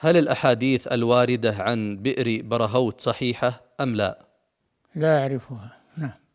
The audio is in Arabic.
هل الأحاديث الواردة عن بئر برهوت صحيحة أم لا؟ لا أعرفها نعم